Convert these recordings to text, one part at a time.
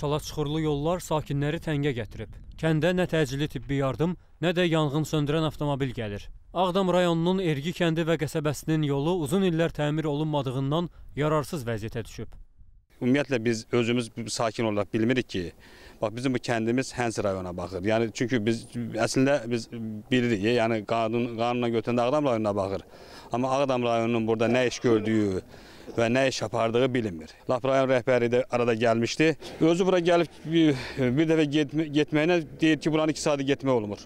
çala-çuxurlu yollar sakinləri təngə gətirib. Kəndə nə təcili tibbi yardım, nə də yanğın söndürən avtomobil gəlir. Ağdam rayonunun Ergi kəndi və qəsəbəsinin yolu uzun illər təmir olunmadığından yararsız vəziyyətə düşüb ümumiyyətlə biz özümüz sakin olaraq bilmirik ki, bax bizim bu kəndimiz hansı rayona baxır. Yəni çünki biz əslində biz bilirik, e, yəni qanun qanuna götürəndə Ağdam rayonuna baxır. Amma Ağdam rayonunun burada nə iş gördüyü və nə iş apardığı bilinmir. Lap rayon rəhbəri də arada gəlmişdi. Özü bura gəlib bir, bir dəfə getmə, getməyinə deyir ki, buranı 2 saat getmək olmur.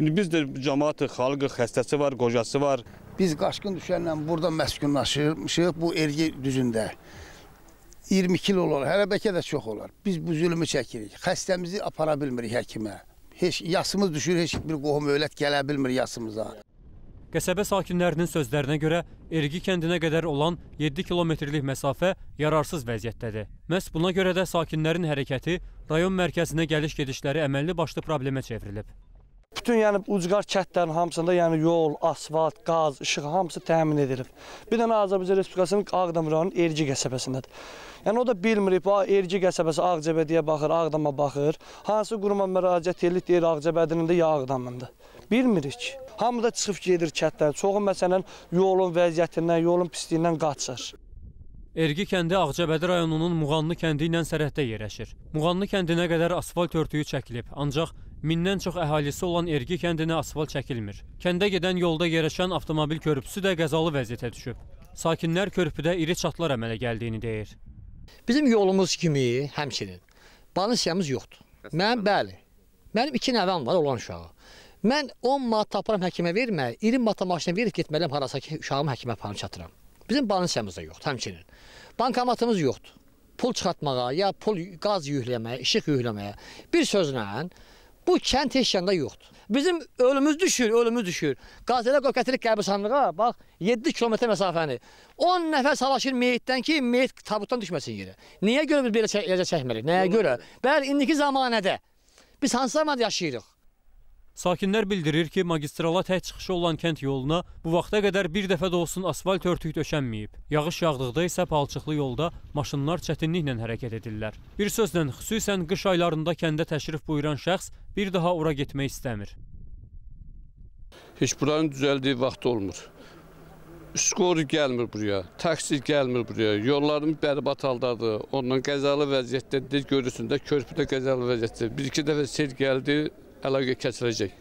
İndi biz də cəmaatı, xalqı, xəstəsi var, qocası var. Biz qaşqın düşənlə burada məskunlaşmışıq bu ergi düzündə. 20 kilo olar, hələ bəlkə də çox olar. Biz bu zülmü çəkirik. Xəstəmizi apara bilmirik həkimə. Heç yasımız düşür, heç bir qohum öylət gələ bilmir yasımıza. Qəsəbə sakinlərinin sözlərinə görə Ergi kəndinə qədər olan 7 kilometrlik məsafə yararsız vəziyyətdədir. Məhz buna görə də sakinlərin hərəkəti rayon mərkəzinə gəliş-gedişləri əməlli başlı problemə çevrilib bütün yəni ucqar kəndlərin hamısında yəni yol, asfalt, qaz, işıq hamısı təmin edilib. Bir dənə Azərbaycan Respublikasının Ağdam rayonunun Erci qəsəbəsindədir. Yəni o da bilmir, Erci qəsəbəsi Ağcəbədiyə baxır, Ağdama baxır. Hansı quruma müraciət edilir, deyir Ağcəbədinin də ya Ağdamındır. Bilmirik ki. Hamı da çıxıb gedir kəndlər. Çoxu məsələn yolun vəziyyətindən, yolun pisliyindən qaçır. Ergi kəndi Ağcabədi rayonunun Muğanlı kəndi ilə sərhəddə yerləşir. Muğanlı kəndinə qədər asfalt örtüyü çəkilib, ancaq Mindən çox əhalisi olan Ergi kəndinə asfalt çəkilmir. Kəndə gedən yolda yerləşən avtomobil körpüsü də qəzalı vəziyyətə düşüb. Sakinlər körpüdə iri çatlar əmələ gəldiyini deyir. Bizim yolumuz kimi həmçinin banisiyamız yoxdur. Mən bəli. Mənim 2 nəvəm var olan uşağı. Mən 10 manat tapıram həkimə verməyə, 20 manat maşına verib getməliyəm harasa ki, uşağımı həkimə aparım çatıram. Bizim banisiyamız da yoxdur həmçinin. Bankomatımız yoxdur. Pul çıxartmağa, ya pul qaz yükləməyə, işıq yükləməyə. Bir sözlə Bu kənd heç kəndə yoxdur. Bizim ölümüz düşür, ölümüz düşür. Qazilə Qövkətilik qəbristanlığa, bax, 7 kilometr məsafəni. 10 nəfər salaşır meyitdən ki, meyit tabutdan düşməsin yerə. Niyə görə biz belə eləcə çəkmirik? Nəyə görə? Bəli, indiki zamanədə biz hansı zamanda yaşayırıq? Sakinlər bildirir ki, magistrala tək çıxışı olan kənd yoluna bu vaxta qədər bir dəfə də olsun asfalt örtük döşənməyib. Yağış yağdıqda isə palçıqlı yolda maşınlar çətinliklə hərəkət edirlər. Bir sözlə, xüsusən qış aylarında kəndə təşrif buyuran şəxs bir daha ora getmək istəmir. Heç buranın düzəldiyi vaxt olmur. Skor gəlmir buraya, taksi gəlmir buraya, yollarımız bərbad haldadır. Ondan qəzalı vəziyyətdə görürsün də, körpüdə qəzalı vəziyyətdə. Bir-iki dəfə sel gəldi, əlaqə kəsiləcək.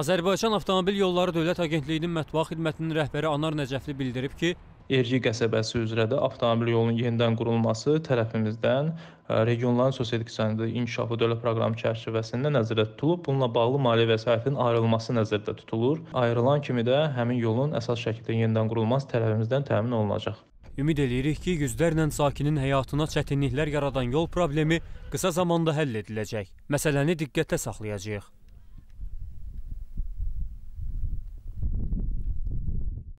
Azərbaycan Avtomobil Yolları Dövlət Agentliyinin mətbuat xidmətinin rəhbəri Anar Nəcəfli bildirib ki, Ergi qəsəbəsi üzrə də avtomobil yolunun yenidən qurulması tərəfimizdən e, regionların sosial-iqtisadi inkişafı dövlət proqramı çərçivəsində nəzərdə tutulub. Bununla bağlı maliyyə vəsaitin ayrılması nəzərdə tutulur. Ayrılan kimi də həmin yolun əsas şəkildə yenidən qurulması tərəfimizdən təmin olunacaq. Ümid edirik ki, yüzlərlə sakinin həyatına çətinliklər yaradan yol problemi qısa zamanda həll ediləcək. Məsələni diqqətdə saxlayacağıq.